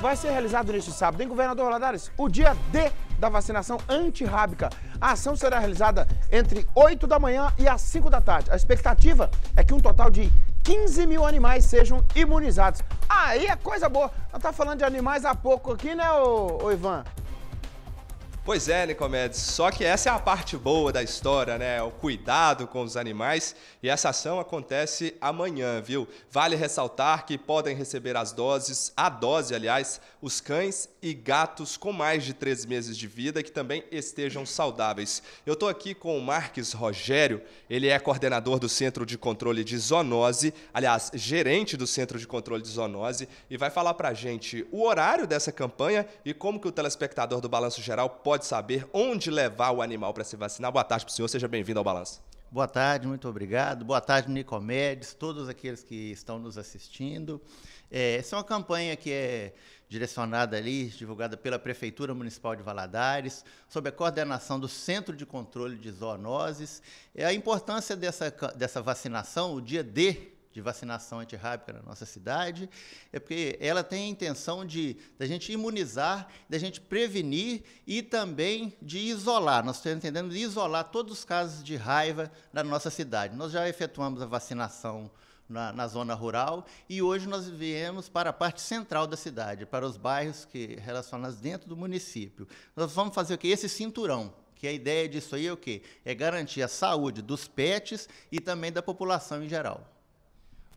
vai ser realizado neste sábado em Governador Valadares o dia D da vacinação antirrábica. A ação será realizada entre 8 da manhã e às 5 da tarde. A expectativa é que um total de 15 mil animais sejam imunizados. Aí é coisa boa. Nós tá falando de animais há pouco aqui, né, ô, ô Ivan? Pois é, Nicomedes, só que essa é a parte boa da história, né? O cuidado com os animais e essa ação acontece amanhã, viu? Vale ressaltar que podem receber as doses, a dose, aliás, os cães e gatos com mais de três meses de vida que também estejam saudáveis. Eu estou aqui com o Marques Rogério, ele é coordenador do Centro de Controle de Zoonose, aliás, gerente do Centro de Controle de Zoonose, e vai falar pra gente o horário dessa campanha e como que o telespectador do Balanço Geral pode pode saber onde levar o animal para se vacinar. Boa tarde para o senhor, seja bem-vindo ao Balanço. Boa tarde, muito obrigado. Boa tarde, Nicomedes, todos aqueles que estão nos assistindo. É, essa é uma campanha que é direcionada ali, divulgada pela Prefeitura Municipal de Valadares, sob a coordenação do Centro de Controle de Zoonoses. É a importância dessa, dessa vacinação, o dia D de vacinação antirrábica na nossa cidade, é porque ela tem a intenção de da gente imunizar, da gente prevenir e também de isolar. Nós estamos entendendo de isolar todos os casos de raiva na nossa cidade. Nós já efetuamos a vacinação na, na, zona rural e hoje nós viemos para a parte central da cidade, para os bairros que relacionados dentro do município. Nós vamos fazer o que esse cinturão, que a ideia disso aí é o quê? É garantir a saúde dos pets e também da população em geral.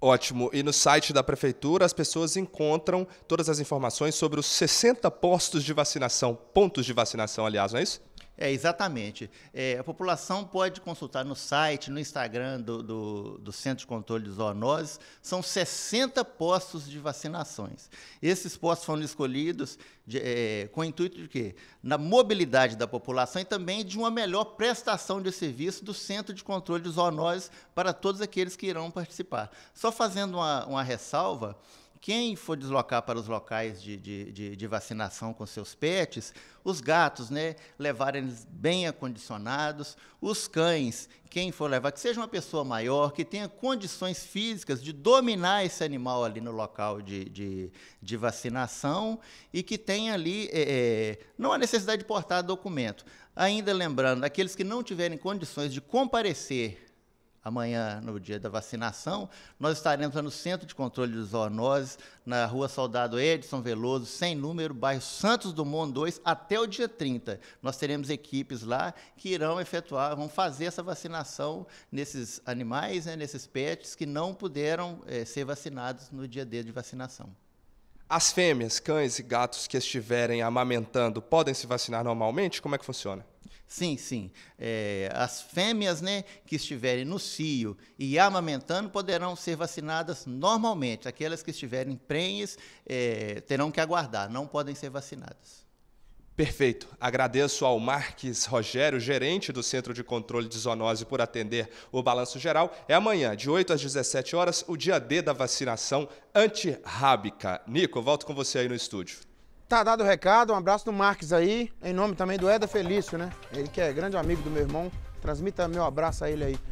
Ótimo. E no site da prefeitura as pessoas encontram todas as informações sobre os 60 postos de vacinação, pontos de vacinação, aliás, não é isso? É, exatamente. É, a população pode consultar no site, no Instagram do, do, do, Centro de Controle de Zoonoses. São 60 postos de vacinações. Esses postos foram escolhidos de, é, com o intuito de quê? Na mobilidade da população e também de uma melhor prestação de serviço do Centro de Controle de Zoonoses para todos aqueles que irão participar. Só fazendo uma, uma ressalva, quem for deslocar para os locais de, de, de, de vacinação com seus pets, os gatos, né, levar eles bem acondicionados, os cães, quem for levar, que seja uma pessoa maior, que tenha condições físicas de dominar esse animal ali no local de, de, de vacinação e que tenha ali, é, não há necessidade de portar documento. Ainda lembrando, aqueles que não tiverem condições de comparecer amanhã, no dia da vacinação. Nós estaremos no Centro de Controle de Zoonoses, na Rua Soldado Edson Veloso, sem número, bairro Santos Dumont 2, até o dia 30. Nós teremos equipes lá que irão efetuar, vão fazer essa vacinação nesses animais, né, nesses pets que não puderam é, ser vacinados no dia D de vacinação. As fêmeas, cães e gatos que estiverem amamentando podem se vacinar normalmente? Como é que funciona? Sim, sim. É, as fêmeas né, que estiverem no cio e amamentando poderão ser vacinadas normalmente. Aquelas que estiverem prenhes é, terão que aguardar, não podem ser vacinadas. Perfeito. Agradeço ao Marques Rogério, gerente do Centro de Controle de Zoonose, por atender o Balanço Geral. É amanhã, de 8 às 17 horas, o dia D da vacinação antirrábica. Nico, volto com você aí no estúdio. Tá dado o recado, um abraço do Marques aí, em nome também do Eda Felício, né? Ele que é grande amigo do meu irmão. Transmita meu abraço a ele aí.